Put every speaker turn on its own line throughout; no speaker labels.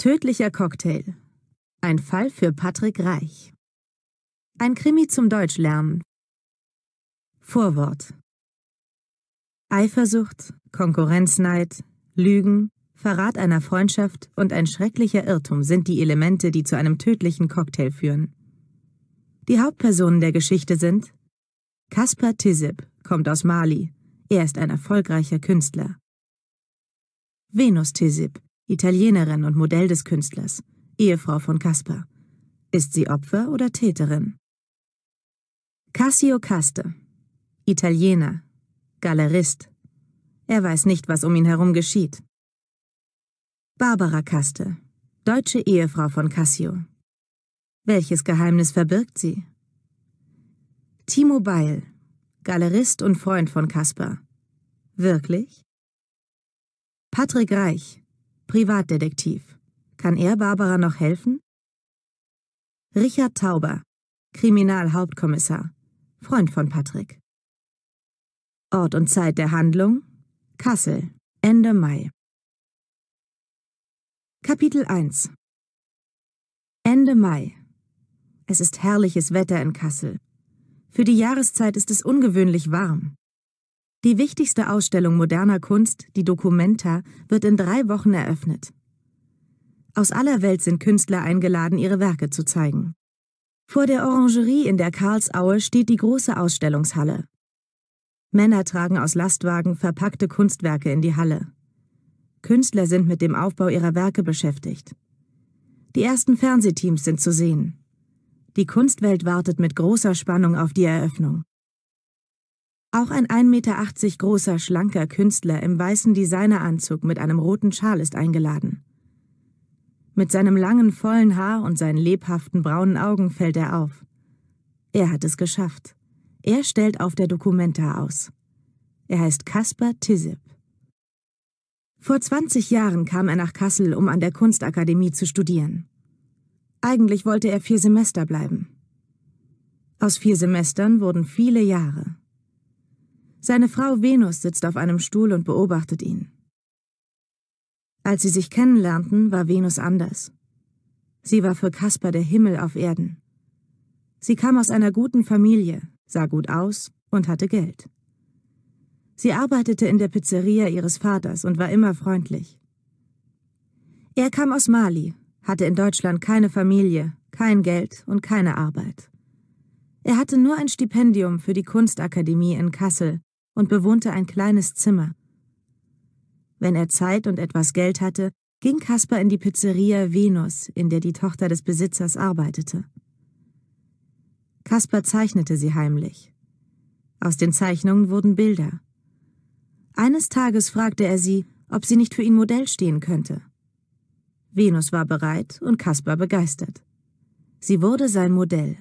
Tödlicher Cocktail. Ein Fall für Patrick Reich. Ein Krimi zum Deutschlernen. Vorwort. Eifersucht, Konkurrenzneid, Lügen, Verrat einer Freundschaft und ein schrecklicher Irrtum sind die Elemente, die zu einem tödlichen Cocktail führen. Die Hauptpersonen der Geschichte sind Kaspar Tisip kommt aus Mali. Er ist ein erfolgreicher Künstler. Venus Tisip Italienerin und Modell des Künstlers, Ehefrau von Caspar. Ist sie Opfer oder Täterin? Cassio Caste, Italiener, Galerist. Er weiß nicht, was um ihn herum geschieht. Barbara Caste, deutsche Ehefrau von Cassio. Welches Geheimnis verbirgt sie? Timo Beil, Galerist und Freund von Caspar. Wirklich? Patrick Reich, Privatdetektiv. Kann er Barbara noch helfen? Richard Tauber, Kriminalhauptkommissar, Freund von Patrick. Ort und Zeit der Handlung? Kassel, Ende Mai. Kapitel 1 Ende Mai. Es ist herrliches Wetter in Kassel. Für die Jahreszeit ist es ungewöhnlich warm. Die wichtigste Ausstellung moderner Kunst, die Documenta, wird in drei Wochen eröffnet. Aus aller Welt sind Künstler eingeladen, ihre Werke zu zeigen. Vor der Orangerie in der Karlsaue steht die große Ausstellungshalle. Männer tragen aus Lastwagen verpackte Kunstwerke in die Halle. Künstler sind mit dem Aufbau ihrer Werke beschäftigt. Die ersten Fernsehteams sind zu sehen. Die Kunstwelt wartet mit großer Spannung auf die Eröffnung. Auch ein 1,80 Meter großer, schlanker Künstler im weißen Designeranzug mit einem roten Schal ist eingeladen. Mit seinem langen, vollen Haar und seinen lebhaften braunen Augen fällt er auf. Er hat es geschafft. Er stellt auf der Dokumenta aus. Er heißt Kaspar Tisip. Vor 20 Jahren kam er nach Kassel, um an der Kunstakademie zu studieren. Eigentlich wollte er vier Semester bleiben. Aus vier Semestern wurden viele Jahre. Seine Frau Venus sitzt auf einem Stuhl und beobachtet ihn. Als sie sich kennenlernten, war Venus anders. Sie war für Kaspar der Himmel auf Erden. Sie kam aus einer guten Familie, sah gut aus und hatte Geld. Sie arbeitete in der Pizzeria ihres Vaters und war immer freundlich. Er kam aus Mali, hatte in Deutschland keine Familie, kein Geld und keine Arbeit. Er hatte nur ein Stipendium für die Kunstakademie in Kassel und bewohnte ein kleines Zimmer. Wenn er Zeit und etwas Geld hatte, ging Kasper in die Pizzeria Venus, in der die Tochter des Besitzers arbeitete. Kasper zeichnete sie heimlich. Aus den Zeichnungen wurden Bilder. Eines Tages fragte er sie, ob sie nicht für ihn Modell stehen könnte. Venus war bereit und Kaspar begeistert. Sie wurde sein Modell.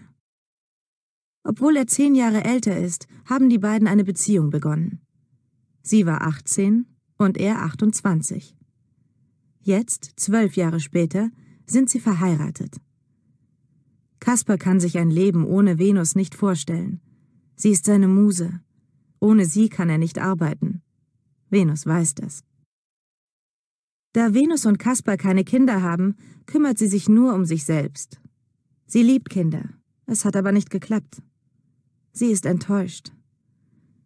Obwohl er zehn Jahre älter ist, haben die beiden eine Beziehung begonnen. Sie war 18 und er 28. Jetzt, zwölf Jahre später, sind sie verheiratet. Kasper kann sich ein Leben ohne Venus nicht vorstellen. Sie ist seine Muse. Ohne sie kann er nicht arbeiten. Venus weiß das. Da Venus und Kasper keine Kinder haben, kümmert sie sich nur um sich selbst. Sie liebt Kinder. Es hat aber nicht geklappt. Sie ist enttäuscht.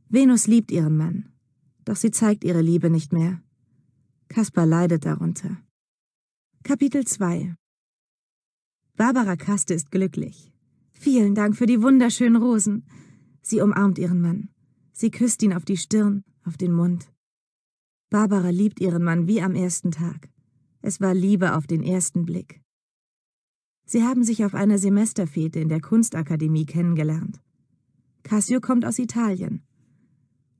Venus liebt ihren Mann, doch sie zeigt ihre Liebe nicht mehr. Kaspar leidet darunter. Kapitel 2 Barbara Kaste ist glücklich. Vielen Dank für die wunderschönen Rosen. Sie umarmt ihren Mann. Sie küsst ihn auf die Stirn, auf den Mund. Barbara liebt ihren Mann wie am ersten Tag. Es war Liebe auf den ersten Blick. Sie haben sich auf einer Semesterfete in der Kunstakademie kennengelernt. Cassio kommt aus Italien.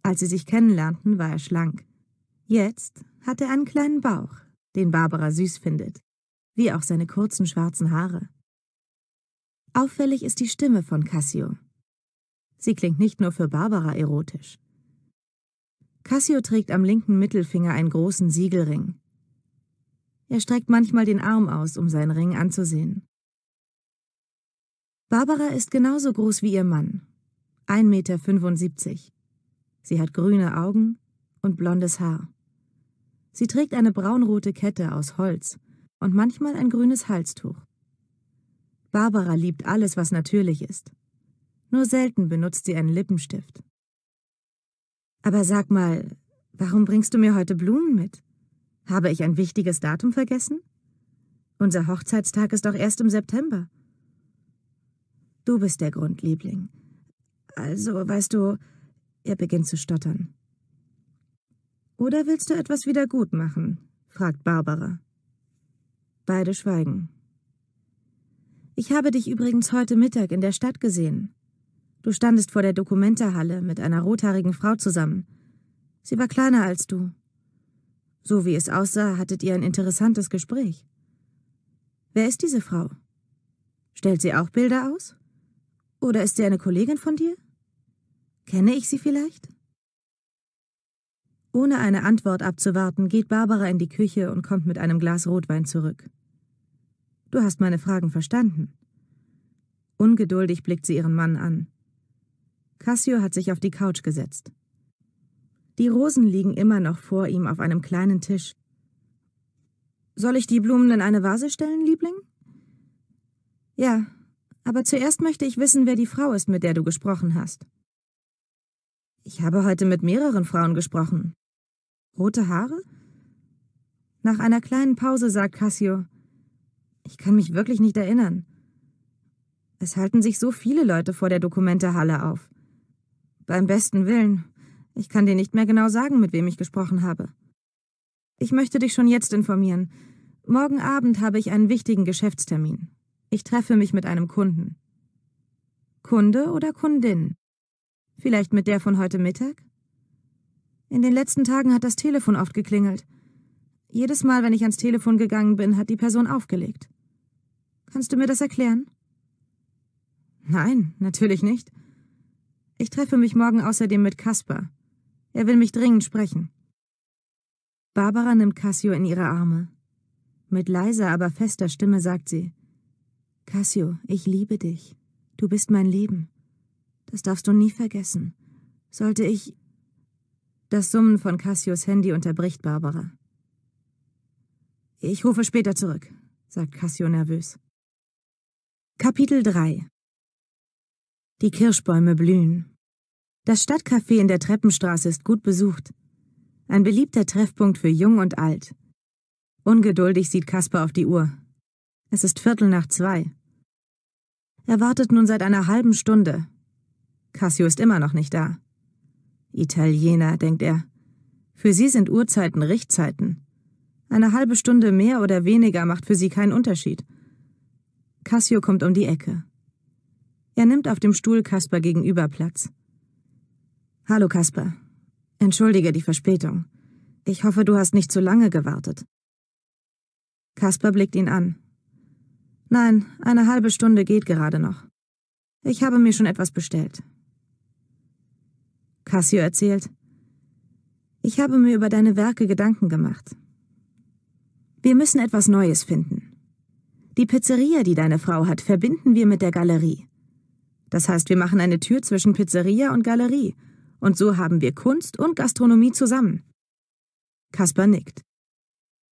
Als sie sich kennenlernten, war er schlank. Jetzt hat er einen kleinen Bauch, den Barbara süß findet, wie auch seine kurzen schwarzen Haare. Auffällig ist die Stimme von Cassio. Sie klingt nicht nur für Barbara erotisch. Cassio trägt am linken Mittelfinger einen großen Siegelring. Er streckt manchmal den Arm aus, um seinen Ring anzusehen. Barbara ist genauso groß wie ihr Mann 1,75 Meter. Sie hat grüne Augen und blondes Haar. Sie trägt eine braunrote Kette aus Holz und manchmal ein grünes Halstuch. Barbara liebt alles, was natürlich ist. Nur selten benutzt sie einen Lippenstift. Aber sag mal, warum bringst du mir heute Blumen mit? Habe ich ein wichtiges Datum vergessen? Unser Hochzeitstag ist doch erst im September. Du bist der Grund, Liebling, also, weißt du, er beginnt zu stottern. Oder willst du etwas wieder gut machen? fragt Barbara. Beide schweigen. Ich habe dich übrigens heute Mittag in der Stadt gesehen. Du standest vor der Dokumentarhalle mit einer rothaarigen Frau zusammen. Sie war kleiner als du. So wie es aussah, hattet ihr ein interessantes Gespräch. Wer ist diese Frau? Stellt sie auch Bilder aus? Oder ist sie eine Kollegin von dir? Kenne ich Sie vielleicht? Ohne eine Antwort abzuwarten, geht Barbara in die Küche und kommt mit einem Glas Rotwein zurück. Du hast meine Fragen verstanden. Ungeduldig blickt sie ihren Mann an. Cassio hat sich auf die Couch gesetzt. Die Rosen liegen immer noch vor ihm auf einem kleinen Tisch. Soll ich die Blumen in eine Vase stellen, Liebling? Ja, aber zuerst möchte ich wissen, wer die Frau ist, mit der du gesprochen hast. Ich habe heute mit mehreren Frauen gesprochen. Rote Haare? Nach einer kleinen Pause sagt Cassio, ich kann mich wirklich nicht erinnern. Es halten sich so viele Leute vor der Dokumentehalle auf. Beim besten Willen, ich kann dir nicht mehr genau sagen, mit wem ich gesprochen habe. Ich möchte dich schon jetzt informieren. Morgen Abend habe ich einen wichtigen Geschäftstermin. Ich treffe mich mit einem Kunden. Kunde oder Kundin? Vielleicht mit der von heute Mittag? In den letzten Tagen hat das Telefon oft geklingelt. Jedes Mal, wenn ich ans Telefon gegangen bin, hat die Person aufgelegt. Kannst du mir das erklären? Nein, natürlich nicht. Ich treffe mich morgen außerdem mit Kaspar. Er will mich dringend sprechen. Barbara nimmt Cassio in ihre Arme. Mit leiser, aber fester Stimme sagt sie: Cassio, ich liebe dich. Du bist mein Leben. Das darfst du nie vergessen. Sollte ich... Das Summen von Cassius Handy unterbricht Barbara. Ich rufe später zurück, sagt Cassio nervös. Kapitel 3 Die Kirschbäume blühen. Das Stadtcafé in der Treppenstraße ist gut besucht. Ein beliebter Treffpunkt für Jung und Alt. Ungeduldig sieht Kasper auf die Uhr. Es ist Viertel nach zwei. Er wartet nun seit einer halben Stunde, Cassio ist immer noch nicht da. Italiener, denkt er. Für sie sind Uhrzeiten Richtzeiten. Eine halbe Stunde mehr oder weniger macht für sie keinen Unterschied. Cassio kommt um die Ecke. Er nimmt auf dem Stuhl Kasper gegenüber Platz. Hallo Kasper. Entschuldige die Verspätung. Ich hoffe, du hast nicht zu lange gewartet. Kasper blickt ihn an. Nein, eine halbe Stunde geht gerade noch. Ich habe mir schon etwas bestellt. Cassio erzählt. Ich habe mir über deine Werke Gedanken gemacht. Wir müssen etwas Neues finden. Die Pizzeria, die deine Frau hat, verbinden wir mit der Galerie. Das heißt, wir machen eine Tür zwischen Pizzeria und Galerie, und so haben wir Kunst und Gastronomie zusammen. Kasper nickt.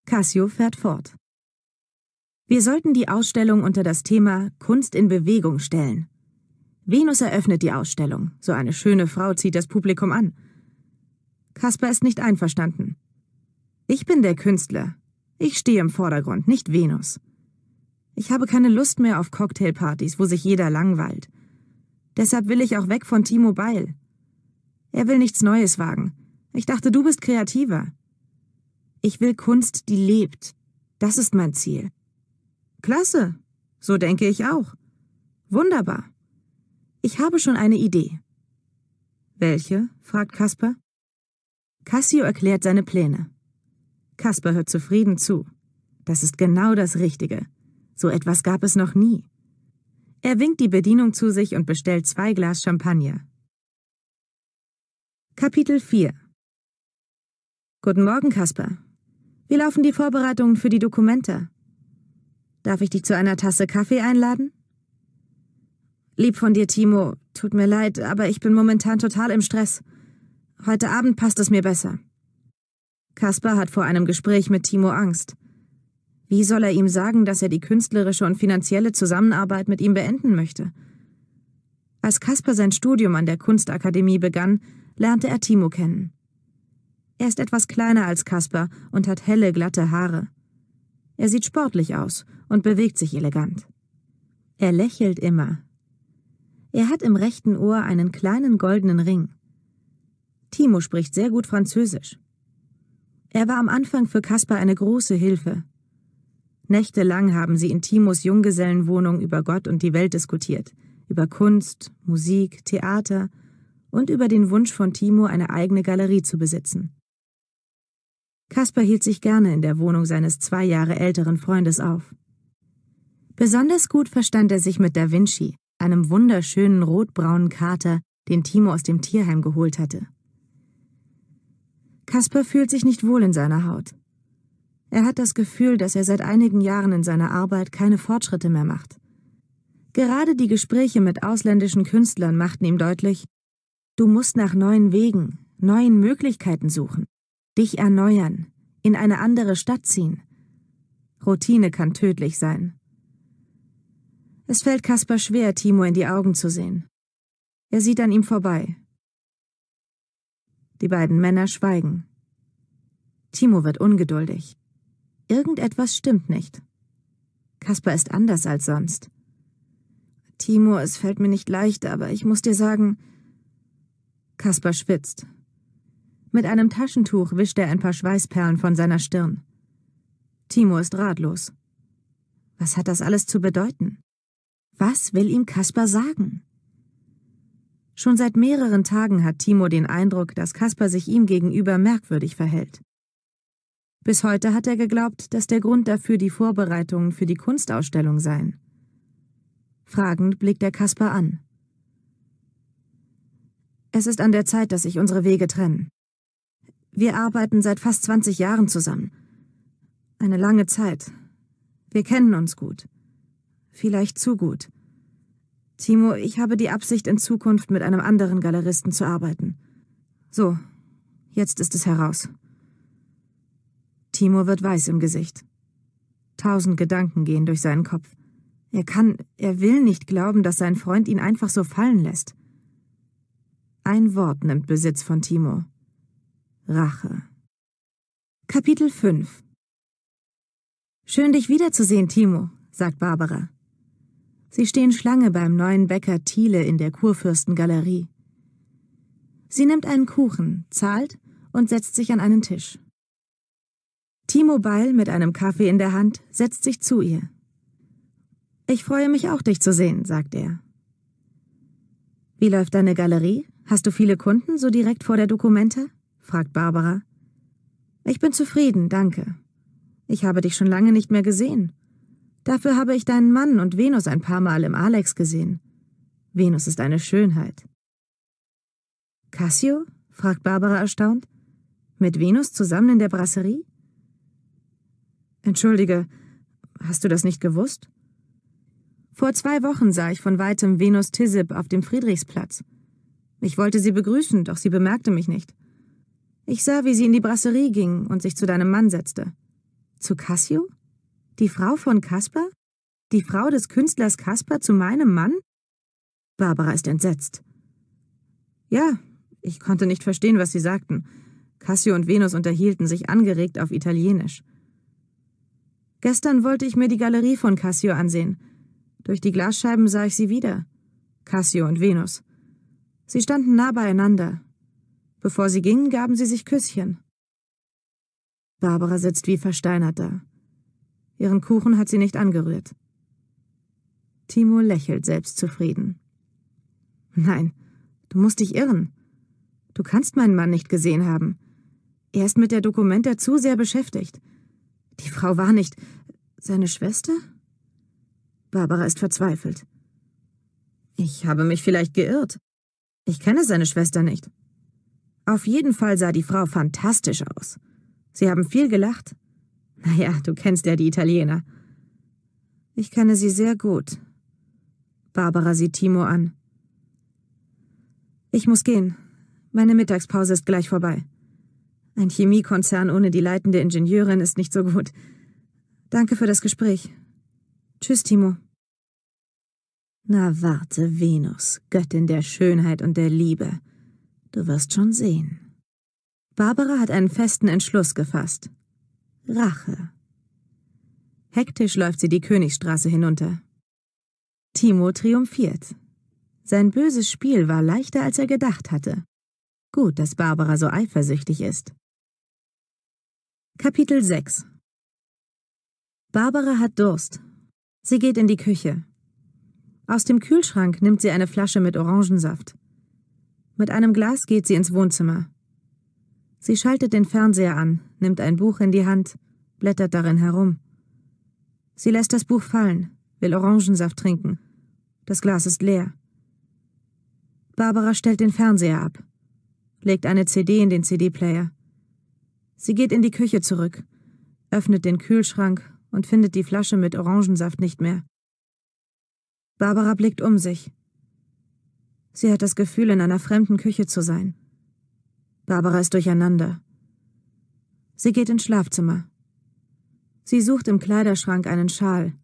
Cassio fährt fort. Wir sollten die Ausstellung unter das Thema Kunst in Bewegung stellen. Venus eröffnet die Ausstellung. So eine schöne Frau zieht das Publikum an. Kasper ist nicht einverstanden. Ich bin der Künstler. Ich stehe im Vordergrund, nicht Venus. Ich habe keine Lust mehr auf Cocktailpartys, wo sich jeder langweilt. Deshalb will ich auch weg von Timo Beil. Er will nichts Neues wagen. Ich dachte, du bist kreativer. Ich will Kunst, die lebt. Das ist mein Ziel. Klasse. So denke ich auch. Wunderbar. Ich habe schon eine Idee. Welche? fragt Kasper. Cassio erklärt seine Pläne. Kasper hört zufrieden zu. Das ist genau das Richtige. So etwas gab es noch nie. Er winkt die Bedienung zu sich und bestellt zwei Glas Champagner. Kapitel 4 Guten Morgen, Kasper. Wie laufen die Vorbereitungen für die Dokumente? Darf ich dich zu einer Tasse Kaffee einladen? Lieb von dir, Timo. Tut mir leid, aber ich bin momentan total im Stress. Heute Abend passt es mir besser. Kaspar hat vor einem Gespräch mit Timo Angst. Wie soll er ihm sagen, dass er die künstlerische und finanzielle Zusammenarbeit mit ihm beenden möchte? Als Kaspar sein Studium an der Kunstakademie begann, lernte er Timo kennen. Er ist etwas kleiner als Kaspar und hat helle, glatte Haare. Er sieht sportlich aus und bewegt sich elegant. Er lächelt immer, er hat im rechten Ohr einen kleinen goldenen Ring. Timo spricht sehr gut Französisch. Er war am Anfang für Kaspar eine große Hilfe. Nächtelang haben sie in Timos Junggesellenwohnung über Gott und die Welt diskutiert, über Kunst, Musik, Theater und über den Wunsch von Timo, eine eigene Galerie zu besitzen. Kaspar hielt sich gerne in der Wohnung seines zwei Jahre älteren Freundes auf. Besonders gut verstand er sich mit Da Vinci, einem wunderschönen rotbraunen Kater, den Timo aus dem Tierheim geholt hatte. Kasper fühlt sich nicht wohl in seiner Haut. Er hat das Gefühl, dass er seit einigen Jahren in seiner Arbeit keine Fortschritte mehr macht. Gerade die Gespräche mit ausländischen Künstlern machten ihm deutlich, du musst nach neuen Wegen, neuen Möglichkeiten suchen, dich erneuern, in eine andere Stadt ziehen. Routine kann tödlich sein. Es fällt Kaspar schwer, Timo in die Augen zu sehen. Er sieht an ihm vorbei. Die beiden Männer schweigen. Timo wird ungeduldig. Irgendetwas stimmt nicht. Kaspar ist anders als sonst. Timo, es fällt mir nicht leicht, aber ich muss dir sagen. Kaspar schwitzt. Mit einem Taschentuch wischt er ein paar Schweißperlen von seiner Stirn. Timo ist ratlos. Was hat das alles zu bedeuten? Was will ihm Kasper sagen? Schon seit mehreren Tagen hat Timo den Eindruck, dass Kasper sich ihm gegenüber merkwürdig verhält. Bis heute hat er geglaubt, dass der Grund dafür die Vorbereitungen für die Kunstausstellung seien. Fragend blickt er Kasper an. Es ist an der Zeit, dass sich unsere Wege trennen. Wir arbeiten seit fast 20 Jahren zusammen. Eine lange Zeit. Wir kennen uns gut. Vielleicht zu gut. Timo, ich habe die Absicht, in Zukunft mit einem anderen Galeristen zu arbeiten. So, jetzt ist es heraus. Timo wird weiß im Gesicht. Tausend Gedanken gehen durch seinen Kopf. Er kann, er will nicht glauben, dass sein Freund ihn einfach so fallen lässt. Ein Wort nimmt Besitz von Timo. Rache. Kapitel 5 Schön dich wiederzusehen, Timo, sagt Barbara. Sie stehen Schlange beim neuen Bäcker Thiele in der Kurfürstengalerie. Sie nimmt einen Kuchen, zahlt und setzt sich an einen Tisch. Timo Beil mit einem Kaffee in der Hand setzt sich zu ihr. Ich freue mich auch, dich zu sehen, sagt er. Wie läuft deine Galerie? Hast du viele Kunden so direkt vor der Dokumente? fragt Barbara. Ich bin zufrieden, danke. Ich habe dich schon lange nicht mehr gesehen. Dafür habe ich deinen Mann und Venus ein paar Mal im Alex gesehen. Venus ist eine Schönheit. Cassio? fragt Barbara erstaunt. Mit Venus zusammen in der Brasserie? Entschuldige, hast du das nicht gewusst? Vor zwei Wochen sah ich von weitem Venus Tisip auf dem Friedrichsplatz. Ich wollte sie begrüßen, doch sie bemerkte mich nicht. Ich sah, wie sie in die Brasserie ging und sich zu deinem Mann setzte. Zu Cassio? Die Frau von Kasper? Die Frau des Künstlers Kasper zu meinem Mann? Barbara ist entsetzt. Ja, ich konnte nicht verstehen, was sie sagten. Cassio und Venus unterhielten sich angeregt auf Italienisch. Gestern wollte ich mir die Galerie von Cassio ansehen. Durch die Glasscheiben sah ich sie wieder. Cassio und Venus. Sie standen nah beieinander. Bevor sie gingen, gaben sie sich Küsschen. Barbara sitzt wie versteinert da. Ihren Kuchen hat sie nicht angerührt. Timur lächelt selbstzufrieden. Nein, du musst dich irren. Du kannst meinen Mann nicht gesehen haben. Er ist mit der Dokumenta zu sehr beschäftigt. Die Frau war nicht. Seine Schwester? Barbara ist verzweifelt. Ich habe mich vielleicht geirrt. Ich kenne seine Schwester nicht. Auf jeden Fall sah die Frau fantastisch aus. Sie haben viel gelacht, ja, du kennst ja die Italiener. Ich kenne sie sehr gut. Barbara sieht Timo an. Ich muss gehen. Meine Mittagspause ist gleich vorbei. Ein Chemiekonzern ohne die leitende Ingenieurin ist nicht so gut. Danke für das Gespräch. Tschüss, Timo. Na warte, Venus, Göttin der Schönheit und der Liebe. Du wirst schon sehen. Barbara hat einen festen Entschluss gefasst. Rache. Hektisch läuft sie die Königsstraße hinunter. Timo triumphiert. Sein böses Spiel war leichter, als er gedacht hatte. Gut, dass Barbara so eifersüchtig ist. Kapitel 6 Barbara hat Durst. Sie geht in die Küche. Aus dem Kühlschrank nimmt sie eine Flasche mit Orangensaft. Mit einem Glas geht sie ins Wohnzimmer. Sie schaltet den Fernseher an, nimmt ein Buch in die Hand, blättert darin herum. Sie lässt das Buch fallen, will Orangensaft trinken. Das Glas ist leer. Barbara stellt den Fernseher ab, legt eine CD in den CD-Player. Sie geht in die Küche zurück, öffnet den Kühlschrank und findet die Flasche mit Orangensaft nicht mehr. Barbara blickt um sich. Sie hat das Gefühl, in einer fremden Küche zu sein. Barbara ist durcheinander. Sie geht ins Schlafzimmer. Sie sucht im Kleiderschrank einen Schal.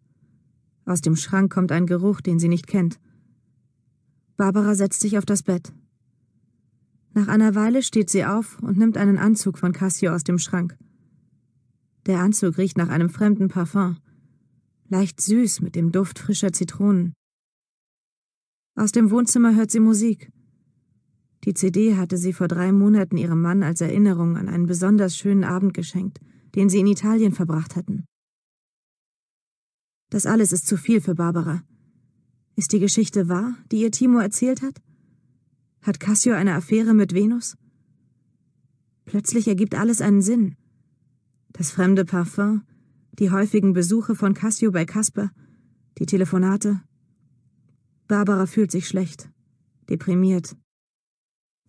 Aus dem Schrank kommt ein Geruch, den sie nicht kennt. Barbara setzt sich auf das Bett. Nach einer Weile steht sie auf und nimmt einen Anzug von Cassio aus dem Schrank. Der Anzug riecht nach einem fremden Parfum, leicht süß mit dem Duft frischer Zitronen. Aus dem Wohnzimmer hört sie Musik. Die CD hatte sie vor drei Monaten ihrem Mann als Erinnerung an einen besonders schönen Abend geschenkt, den sie in Italien verbracht hatten. Das alles ist zu viel für Barbara. Ist die Geschichte wahr, die ihr Timo erzählt hat? Hat Cassio eine Affäre mit Venus? Plötzlich ergibt alles einen Sinn. Das fremde Parfum, die häufigen Besuche von Cassio bei Casper, die Telefonate. Barbara fühlt sich schlecht, deprimiert.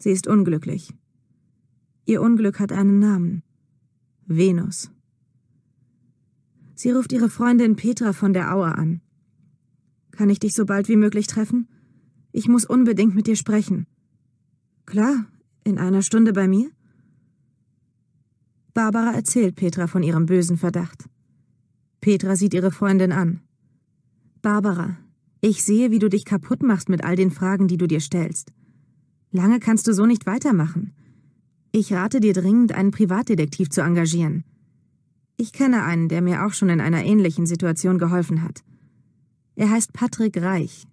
Sie ist unglücklich. Ihr Unglück hat einen Namen. Venus. Sie ruft ihre Freundin Petra von der Auer an. Kann ich dich so bald wie möglich treffen? Ich muss unbedingt mit dir sprechen. Klar, in einer Stunde bei mir? Barbara erzählt Petra von ihrem bösen Verdacht. Petra sieht ihre Freundin an. Barbara, ich sehe, wie du dich kaputt machst mit all den Fragen, die du dir stellst. Lange kannst du so nicht weitermachen. Ich rate dir dringend, einen Privatdetektiv zu engagieren. Ich kenne einen, der mir auch schon in einer ähnlichen Situation geholfen hat. Er heißt Patrick Reich.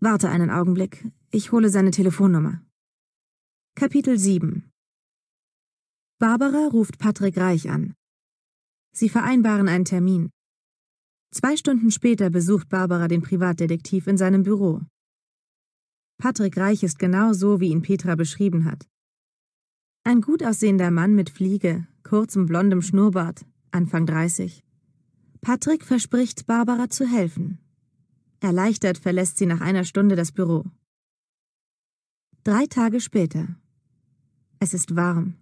Warte einen Augenblick, ich hole seine Telefonnummer. Kapitel 7 Barbara ruft Patrick Reich an. Sie vereinbaren einen Termin. Zwei Stunden später besucht Barbara den Privatdetektiv in seinem Büro. Patrick Reich ist genau so, wie ihn Petra beschrieben hat. Ein gut aussehender Mann mit Fliege, kurzem blondem Schnurrbart, Anfang 30. Patrick verspricht, Barbara zu helfen. Erleichtert verlässt sie nach einer Stunde das Büro. Drei Tage später. Es ist warm.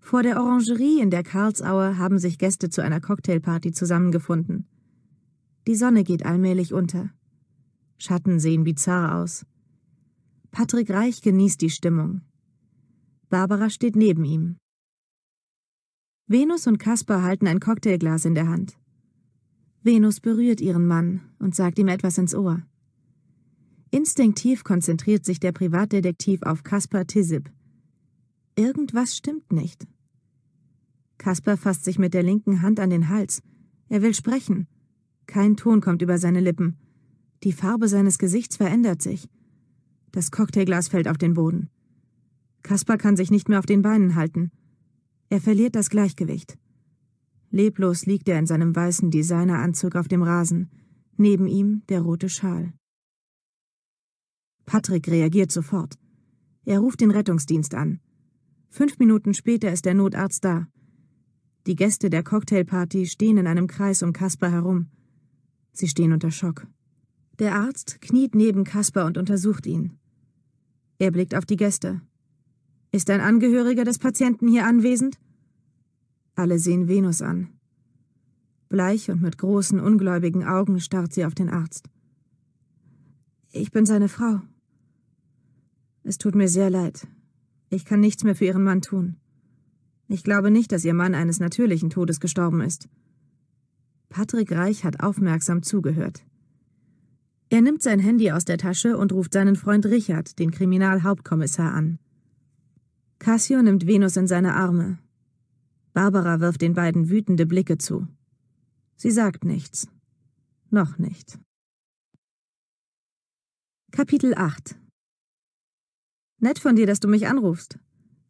Vor der Orangerie in der Karlsaue haben sich Gäste zu einer Cocktailparty zusammengefunden. Die Sonne geht allmählich unter. Schatten sehen bizarr aus. Patrick Reich genießt die Stimmung. Barbara steht neben ihm. Venus und Kaspar halten ein Cocktailglas in der Hand. Venus berührt ihren Mann und sagt ihm etwas ins Ohr. Instinktiv konzentriert sich der Privatdetektiv auf Kaspar Tisip. Irgendwas stimmt nicht. Kaspar fasst sich mit der linken Hand an den Hals. Er will sprechen. Kein Ton kommt über seine Lippen. Die Farbe seines Gesichts verändert sich. Das Cocktailglas fällt auf den Boden. Kaspar kann sich nicht mehr auf den Beinen halten. Er verliert das Gleichgewicht. Leblos liegt er in seinem weißen Designeranzug auf dem Rasen, neben ihm der rote Schal. Patrick reagiert sofort. Er ruft den Rettungsdienst an. Fünf Minuten später ist der Notarzt da. Die Gäste der Cocktailparty stehen in einem Kreis um Kaspar herum. Sie stehen unter Schock. Der Arzt kniet neben Kaspar und untersucht ihn. Er blickt auf die Gäste. Ist ein Angehöriger des Patienten hier anwesend? Alle sehen Venus an. Bleich und mit großen, ungläubigen Augen starrt sie auf den Arzt. Ich bin seine Frau. Es tut mir sehr leid. Ich kann nichts mehr für Ihren Mann tun. Ich glaube nicht, dass Ihr Mann eines natürlichen Todes gestorben ist. Patrick Reich hat aufmerksam zugehört. Er nimmt sein Handy aus der Tasche und ruft seinen Freund Richard, den Kriminalhauptkommissar, an. Cassio nimmt Venus in seine Arme. Barbara wirft den beiden wütende Blicke zu. Sie sagt nichts. Noch nicht. Kapitel 8 Nett von dir, dass du mich anrufst.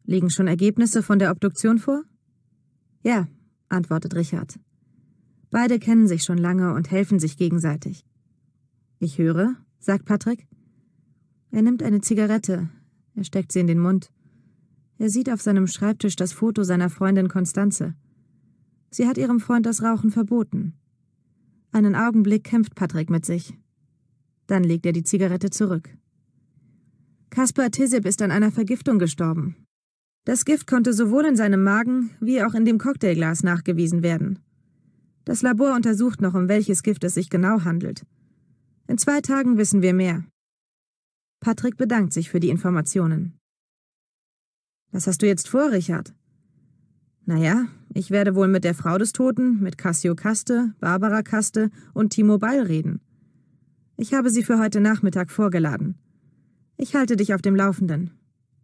Liegen schon Ergebnisse von der Obduktion vor? Ja, antwortet Richard. Beide kennen sich schon lange und helfen sich gegenseitig. Ich höre, sagt Patrick. Er nimmt eine Zigarette. Er steckt sie in den Mund. Er sieht auf seinem Schreibtisch das Foto seiner Freundin Konstanze. Sie hat ihrem Freund das Rauchen verboten. Einen Augenblick kämpft Patrick mit sich. Dann legt er die Zigarette zurück. Kaspar Tisip ist an einer Vergiftung gestorben. Das Gift konnte sowohl in seinem Magen wie auch in dem Cocktailglas nachgewiesen werden. Das Labor untersucht noch, um welches Gift es sich genau handelt. In zwei Tagen wissen wir mehr. Patrick bedankt sich für die Informationen. Was hast du jetzt vor, Richard? Naja, ich werde wohl mit der Frau des Toten, mit Cassio Kaste, Barbara Kaste und Timo Beil reden. Ich habe sie für heute Nachmittag vorgeladen. Ich halte dich auf dem Laufenden.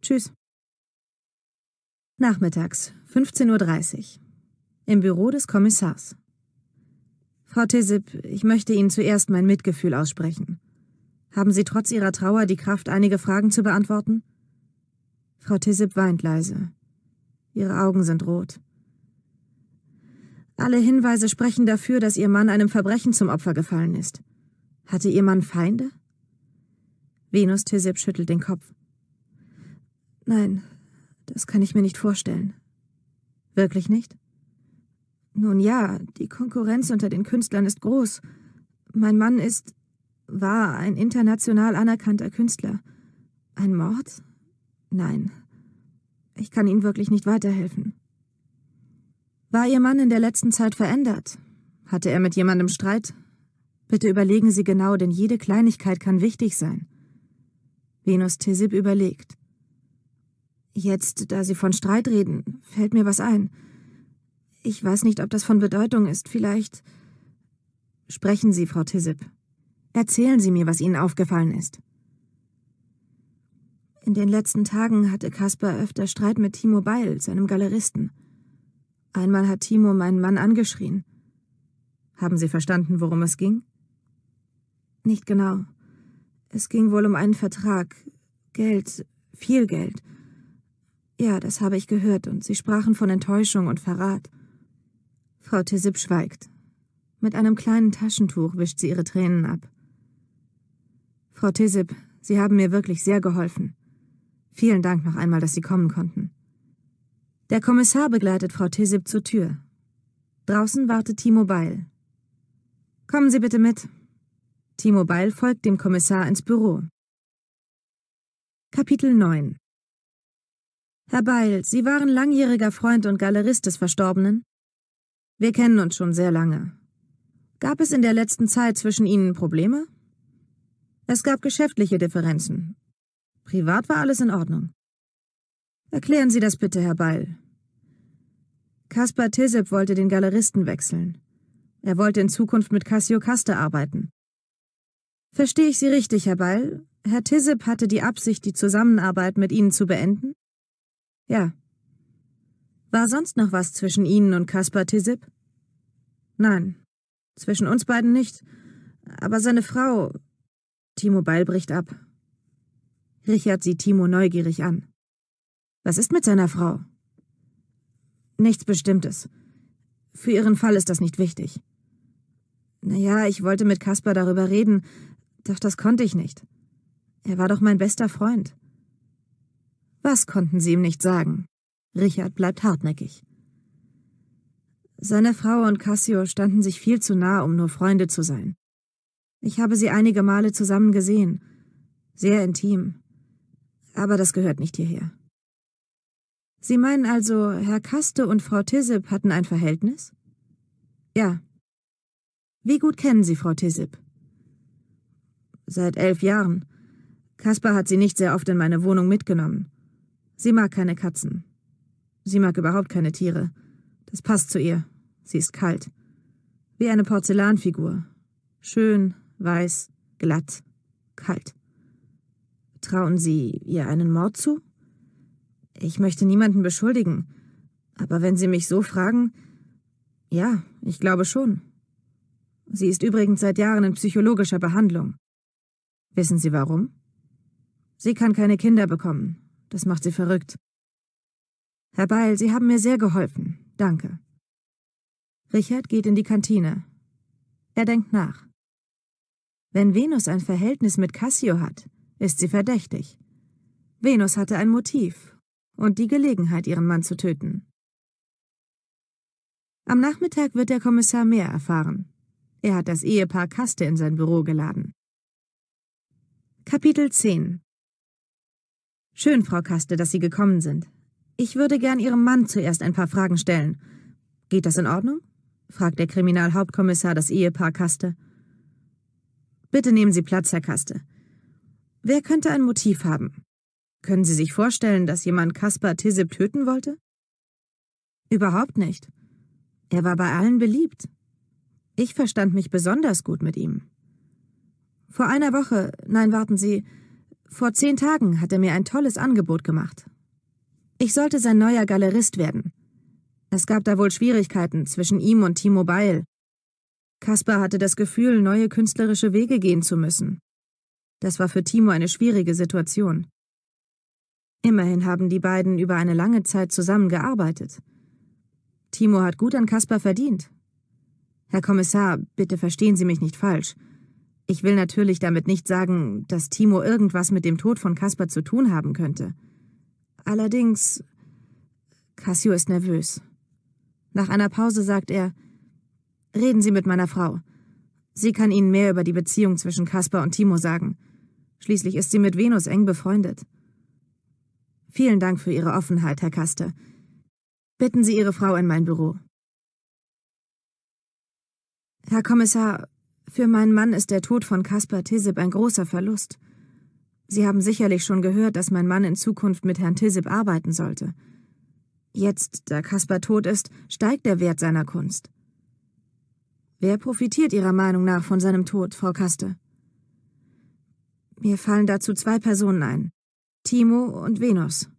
Tschüss. Nachmittags, 15.30 Uhr. Im Büro des Kommissars. Frau Tisip, ich möchte Ihnen zuerst mein Mitgefühl aussprechen. Haben Sie trotz Ihrer Trauer die Kraft, einige Fragen zu beantworten? Frau Tisip weint leise. Ihre Augen sind rot. Alle Hinweise sprechen dafür, dass Ihr Mann einem Verbrechen zum Opfer gefallen ist. Hatte Ihr Mann Feinde? Venus Tisip schüttelt den Kopf. Nein, das kann ich mir nicht vorstellen. Wirklich nicht? Nun ja, die Konkurrenz unter den Künstlern ist groß. Mein Mann ist, war ein international anerkannter Künstler. Ein Mord? Nein. Ich kann Ihnen wirklich nicht weiterhelfen. War Ihr Mann in der letzten Zeit verändert? Hatte er mit jemandem Streit? Bitte überlegen Sie genau, denn jede Kleinigkeit kann wichtig sein. Venus Tesip überlegt. Jetzt, da Sie von Streit reden, fällt mir was ein. Ich weiß nicht, ob das von Bedeutung ist. Vielleicht. Sprechen Sie, Frau Tisip. Erzählen Sie mir, was Ihnen aufgefallen ist. In den letzten Tagen hatte Caspar öfter Streit mit Timo Beil, seinem Galeristen. Einmal hat Timo meinen Mann angeschrien. Haben Sie verstanden, worum es ging? Nicht genau. Es ging wohl um einen Vertrag. Geld, viel Geld. Ja, das habe ich gehört, und Sie sprachen von Enttäuschung und Verrat. Frau Tissip schweigt. Mit einem kleinen Taschentuch wischt sie ihre Tränen ab. Frau Tissip, Sie haben mir wirklich sehr geholfen. Vielen Dank noch einmal, dass Sie kommen konnten. Der Kommissar begleitet Frau Tissip zur Tür. Draußen wartet Timo Beil. Kommen Sie bitte mit. Timo Beil folgt dem Kommissar ins Büro. Kapitel 9 Herr Beil, Sie waren langjähriger Freund und Galerist des Verstorbenen? Wir kennen uns schon sehr lange. Gab es in der letzten Zeit zwischen Ihnen Probleme? Es gab geschäftliche Differenzen. Privat war alles in Ordnung. Erklären Sie das bitte, Herr Beil. Kaspar Tisep wollte den Galeristen wechseln. Er wollte in Zukunft mit Cassio Caste arbeiten. Verstehe ich Sie richtig, Herr Beil? Herr Tisep hatte die Absicht, die Zusammenarbeit mit Ihnen zu beenden? Ja. War sonst noch was zwischen Ihnen und Kaspar Tisip? Nein, zwischen uns beiden nicht. Aber seine Frau. Timo Beil bricht ab. Richard sieht Timo neugierig an. Was ist mit seiner Frau? Nichts Bestimmtes. Für ihren Fall ist das nicht wichtig. Naja, ich wollte mit Kaspar darüber reden, doch das konnte ich nicht. Er war doch mein bester Freund. Was konnten Sie ihm nicht sagen? Richard bleibt hartnäckig. Seine Frau und Cassio standen sich viel zu nah, um nur Freunde zu sein. Ich habe sie einige Male zusammen gesehen. Sehr intim. Aber das gehört nicht hierher. Sie meinen also, Herr Kaste und Frau Tisip hatten ein Verhältnis? Ja. Wie gut kennen Sie Frau Tisip? Seit elf Jahren. Kaspar hat sie nicht sehr oft in meine Wohnung mitgenommen. Sie mag keine Katzen. Sie mag überhaupt keine Tiere. Das passt zu ihr. Sie ist kalt. Wie eine Porzellanfigur. Schön, weiß, glatt, kalt. Trauen Sie ihr einen Mord zu? Ich möchte niemanden beschuldigen. Aber wenn Sie mich so fragen, ja, ich glaube schon. Sie ist übrigens seit Jahren in psychologischer Behandlung. Wissen Sie warum? Sie kann keine Kinder bekommen. Das macht sie verrückt. Herr Beil, Sie haben mir sehr geholfen. Danke. Richard geht in die Kantine. Er denkt nach. Wenn Venus ein Verhältnis mit Cassio hat, ist sie verdächtig. Venus hatte ein Motiv und die Gelegenheit, ihren Mann zu töten. Am Nachmittag wird der Kommissar mehr erfahren. Er hat das Ehepaar Kaste in sein Büro geladen. Kapitel 10 Schön, Frau Kaste, dass Sie gekommen sind. Ich würde gern Ihrem Mann zuerst ein paar Fragen stellen. Geht das in Ordnung? fragt der Kriminalhauptkommissar das Ehepaar Kaste. Bitte nehmen Sie Platz, Herr Kaste. Wer könnte ein Motiv haben? Können Sie sich vorstellen, dass jemand Kaspar Tisip töten wollte? Überhaupt nicht. Er war bei allen beliebt. Ich verstand mich besonders gut mit ihm. Vor einer Woche, nein, warten Sie, vor zehn Tagen hat er mir ein tolles Angebot gemacht. Ich sollte sein neuer Galerist werden. Es gab da wohl Schwierigkeiten zwischen ihm und Timo Beil. Kaspar hatte das Gefühl, neue künstlerische Wege gehen zu müssen. Das war für Timo eine schwierige Situation. Immerhin haben die beiden über eine lange Zeit zusammengearbeitet. Timo hat gut an Kaspar verdient. Herr Kommissar, bitte verstehen Sie mich nicht falsch. Ich will natürlich damit nicht sagen, dass Timo irgendwas mit dem Tod von Kaspar zu tun haben könnte. Allerdings. Cassio ist nervös. Nach einer Pause sagt er: Reden Sie mit meiner Frau. Sie kann Ihnen mehr über die Beziehung zwischen Caspar und Timo sagen. Schließlich ist sie mit Venus eng befreundet. Vielen Dank für Ihre Offenheit, Herr Kaste. Bitten Sie Ihre Frau in mein Büro. Herr Kommissar, für meinen Mann ist der Tod von Kaspar Tisip ein großer Verlust. Sie haben sicherlich schon gehört, dass mein Mann in Zukunft mit Herrn Tisip arbeiten sollte. Jetzt, da Kaspar tot ist, steigt der Wert seiner Kunst. Wer profitiert Ihrer Meinung nach von seinem Tod, Frau Kaste? Mir fallen dazu zwei Personen ein. Timo und Venus.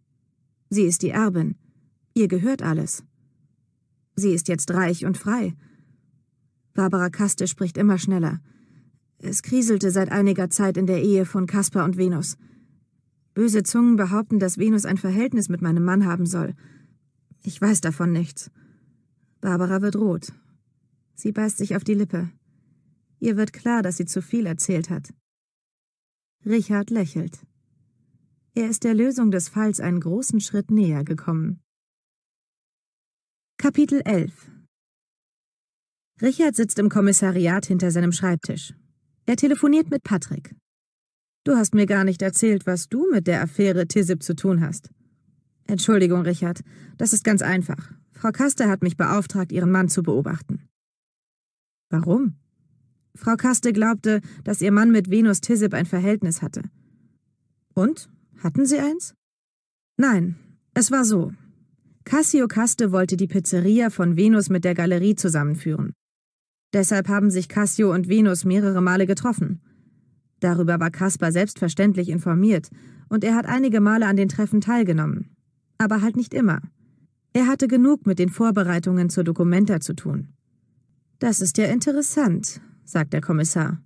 Sie ist die Erbin. Ihr gehört alles. Sie ist jetzt reich und frei. Barbara Kaste spricht immer schneller. Es kriselte seit einiger Zeit in der Ehe von Kaspar und Venus. Böse Zungen behaupten, dass Venus ein Verhältnis mit meinem Mann haben soll. Ich weiß davon nichts. Barbara wird rot. Sie beißt sich auf die Lippe. Ihr wird klar, dass sie zu viel erzählt hat. Richard lächelt. Er ist der Lösung des Falls einen großen Schritt näher gekommen. Kapitel 11 Richard sitzt im Kommissariat hinter seinem Schreibtisch. Er telefoniert mit Patrick. Du hast mir gar nicht erzählt, was du mit der Affäre Tisip zu tun hast. Entschuldigung, Richard, das ist ganz einfach. Frau Kaste hat mich beauftragt, ihren Mann zu beobachten. Warum? Frau Kaste glaubte, dass ihr Mann mit Venus Tisip ein Verhältnis hatte. Und? Hatten sie eins? Nein, es war so. Cassio Kaste wollte die Pizzeria von Venus mit der Galerie zusammenführen. Deshalb haben sich Cassio und Venus mehrere Male getroffen. Darüber war Caspar selbstverständlich informiert und er hat einige Male an den Treffen teilgenommen. Aber halt nicht immer. Er hatte genug mit den Vorbereitungen zur Dokumenta zu tun. Das ist ja interessant, sagt der Kommissar.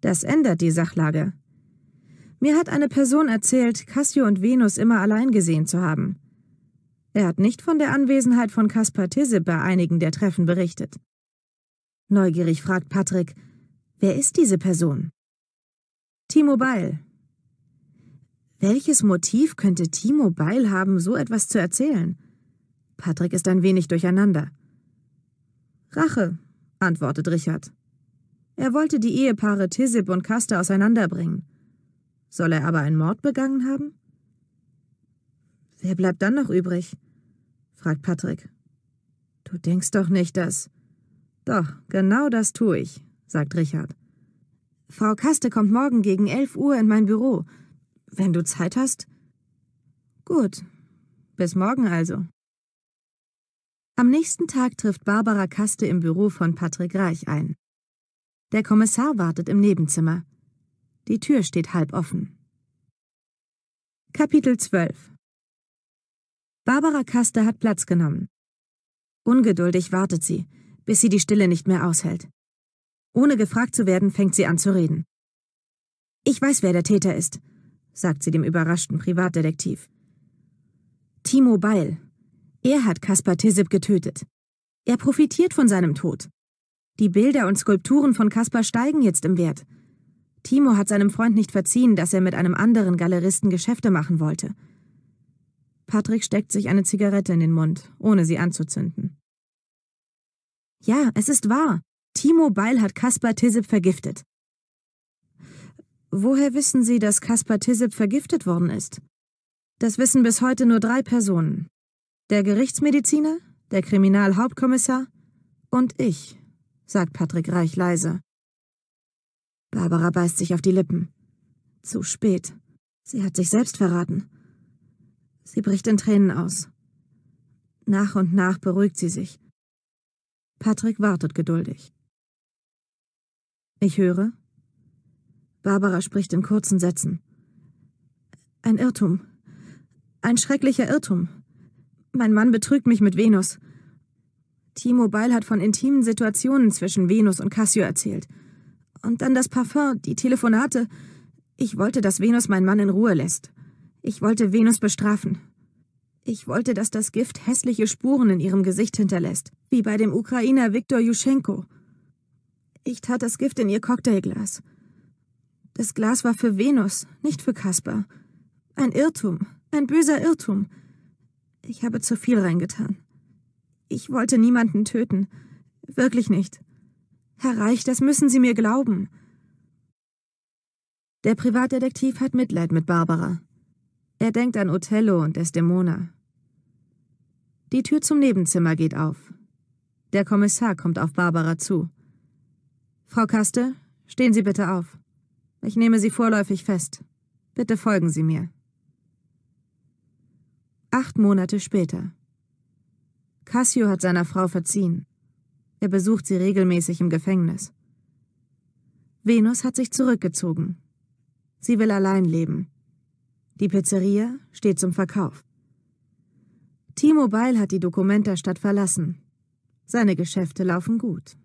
Das ändert die Sachlage. Mir hat eine Person erzählt, Cassio und Venus immer allein gesehen zu haben. Er hat nicht von der Anwesenheit von Caspar Tisse bei einigen der Treffen berichtet. Neugierig fragt Patrick, wer ist diese Person? Timo Beil. Welches Motiv könnte Timo Beil haben, so etwas zu erzählen? Patrick ist ein wenig durcheinander. Rache, antwortet Richard. Er wollte die Ehepaare Tisip und Kaster auseinanderbringen. Soll er aber einen Mord begangen haben? Wer bleibt dann noch übrig? fragt Patrick. Du denkst doch nicht, dass. Doch, genau das tue ich, sagt Richard. Frau Kaste kommt morgen gegen elf Uhr in mein Büro. Wenn du Zeit hast. Gut. Bis morgen also. Am nächsten Tag trifft Barbara Kaste im Büro von Patrick Reich ein. Der Kommissar wartet im Nebenzimmer. Die Tür steht halb offen. Kapitel 12 Barbara Kaste hat Platz genommen. Ungeduldig wartet sie bis sie die Stille nicht mehr aushält. Ohne gefragt zu werden, fängt sie an zu reden. Ich weiß, wer der Täter ist, sagt sie dem überraschten Privatdetektiv. Timo Beil. Er hat Kaspar Tisip getötet. Er profitiert von seinem Tod. Die Bilder und Skulpturen von Kaspar steigen jetzt im Wert. Timo hat seinem Freund nicht verziehen, dass er mit einem anderen Galeristen Geschäfte machen wollte. Patrick steckt sich eine Zigarette in den Mund, ohne sie anzuzünden. Ja, es ist wahr. Timo Beil hat Kaspar Tissip vergiftet. Woher wissen Sie, dass Kaspar Tissip vergiftet worden ist? Das wissen bis heute nur drei Personen. Der Gerichtsmediziner, der Kriminalhauptkommissar und ich, sagt Patrick Reich leise. Barbara beißt sich auf die Lippen. Zu spät. Sie hat sich selbst verraten. Sie bricht in Tränen aus. Nach und nach beruhigt sie sich. Patrick wartet geduldig. Ich höre. Barbara spricht in kurzen Sätzen. Ein Irrtum. Ein schrecklicher Irrtum. Mein Mann betrügt mich mit Venus. Timo Beil hat von intimen Situationen zwischen Venus und Cassio erzählt. Und dann das Parfum, die Telefonate. Ich wollte, dass Venus meinen Mann in Ruhe lässt. Ich wollte Venus bestrafen. Ich wollte, dass das Gift hässliche Spuren in ihrem Gesicht hinterlässt, wie bei dem Ukrainer Viktor Juschenko. Ich tat das Gift in ihr Cocktailglas. Das Glas war für Venus, nicht für Kaspar. Ein Irrtum, ein böser Irrtum. Ich habe zu viel reingetan. Ich wollte niemanden töten. Wirklich nicht. Herr Reich, das müssen Sie mir glauben. Der Privatdetektiv hat Mitleid mit Barbara. Er denkt an Othello und Desdemona. Die Tür zum Nebenzimmer geht auf. Der Kommissar kommt auf Barbara zu. Frau Kaste, stehen Sie bitte auf. Ich nehme Sie vorläufig fest. Bitte folgen Sie mir. Acht Monate später. Cassio hat seiner Frau verziehen. Er besucht sie regelmäßig im Gefängnis. Venus hat sich zurückgezogen. Sie will allein leben. Die Pizzeria steht zum Verkauf. T-Mobile hat die Documenta-Stadt verlassen. Seine Geschäfte laufen gut.